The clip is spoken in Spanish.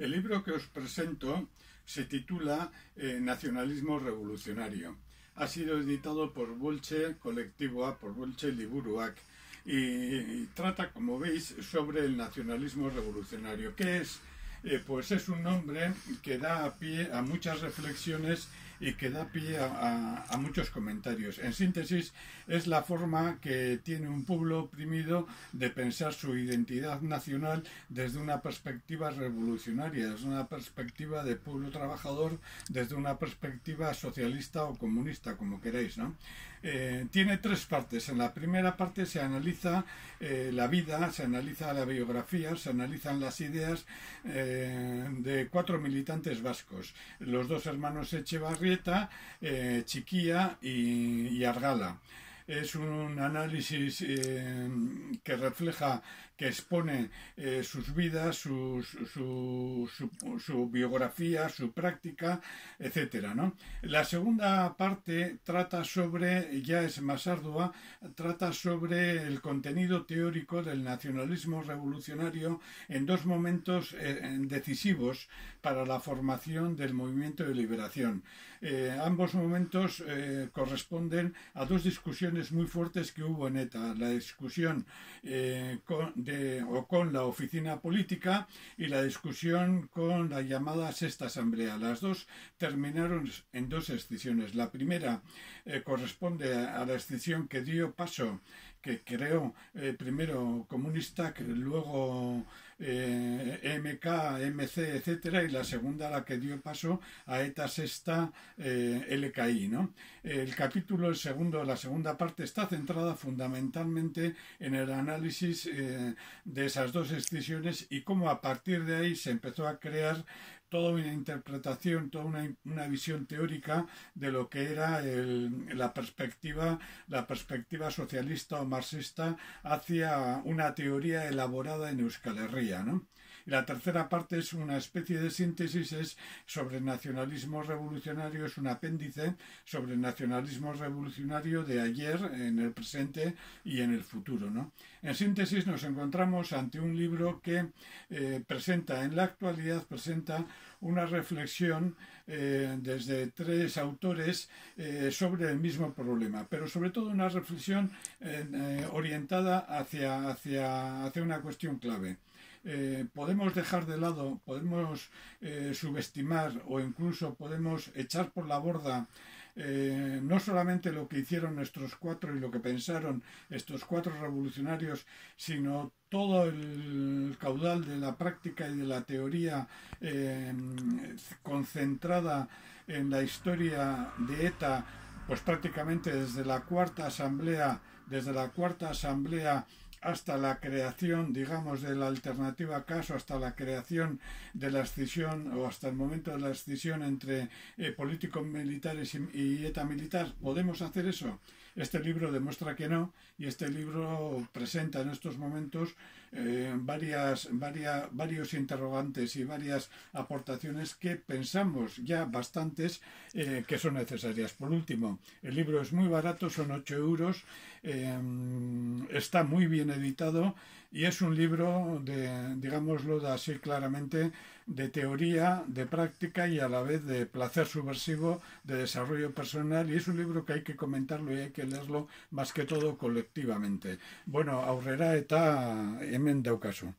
El libro que os presento se titula eh, Nacionalismo Revolucionario. Ha sido editado por Bolche A, por Bolche Liburuac, y, trata, como veis, sobre el nacionalismo revolucionario. ¿Qué es? Eh, pues es un nombre que da a pie a muchas reflexiones y que da pie a, muchos comentarios. En síntesis, es la forma que tiene un pueblo oprimido de pensar su identidad nacional desde una perspectiva revolucionaria, desde una perspectiva de pueblo trabajador, desde una perspectiva socialista o comunista, como queréis. ¿no? Eh, tiene tres partes. En la primera parte se analiza eh, la vida, se analiza la biografía, se analizan las ideas eh, de cuatro militantes vascos, los dos hermanos Echevarri eh, Chiquilla Chiquía y, Argala es un análisis eh, que refleja que expone eh, sus vidas, su, biografía, su práctica, etcétera La segunda parte trata sobre, ya es más ardua, trata sobre el contenido teórico del nacionalismo revolucionario en dos momentos eh, decisivos para la formación del movimiento de liberación. Eh, ambos momentos corresponden a dos discusiones muy fuertes que hubo en ETA, la discusión de eh, o con la oficina política y la discusión con la llamada sexta asamblea. Las dos terminaron en dos excisiones. La primera eh, corresponde a la excepción que dio paso que creó eh, primero que luego eh, MK, MC, etcétera, y la segunda la que dio paso a ETA sexta eh, LKI. ¿no? El capítulo el segundo, la segunda parte, está centrada fundamentalmente en el análisis de esas dos excisiones y cómo a partir de ahí se empezó a crear toda una interpretación, toda una, visión teórica de lo que era la perspectiva, la perspectiva socialista o marxista hacia una teoría elaborada en Euskal Herria, la tercera parte es una especie de síntesis, es sobre nacionalismo revolucionario, es un apéndice sobre nacionalismo revolucionario de ayer, en el presente y en el futuro. En síntesis nos encontramos ante un libro que eh, presenta en la actualidad, presenta una reflexión eh, desde tres autores eh, sobre el mismo problema, pero sobre todo una reflexión orientada hacia una cuestión clave. Eh, podemos dejar de lado, podemos eh, subestimar o incluso podemos echar por la borda eh, no solamente lo que hicieron nuestros cuatro y lo que pensaron estos cuatro revolucionarios, sino todo el caudal de la práctica y de la teoría em, concentrada en la historia de ETA, pues prácticamente desde la cuarta asamblea, desde la cuarta asamblea hasta la creación, digamos, de la alternativa caso, hasta la creación de la escisión o hasta el momento de la escisión entre eh, políticos militares y, y ETA militar. ¿Podemos hacer eso? Este libro demuestra que no y este libro presenta en estos momentos eh, varias, varios interrogantes y varias aportaciones que pensamos ya bastantes eh, que son necesarias. Por último, el libro es muy barato, son 8 euros, eh, está muy bien editado. Y es un libro de, digámoslo así claramente, de teoría, de práctica y a la vez de placer subversivo, de desarrollo personal. Y es un libro que hay que comentarlo y hay que leerlo más que todo colectivamente. Bueno, aurrera eta hemen caso.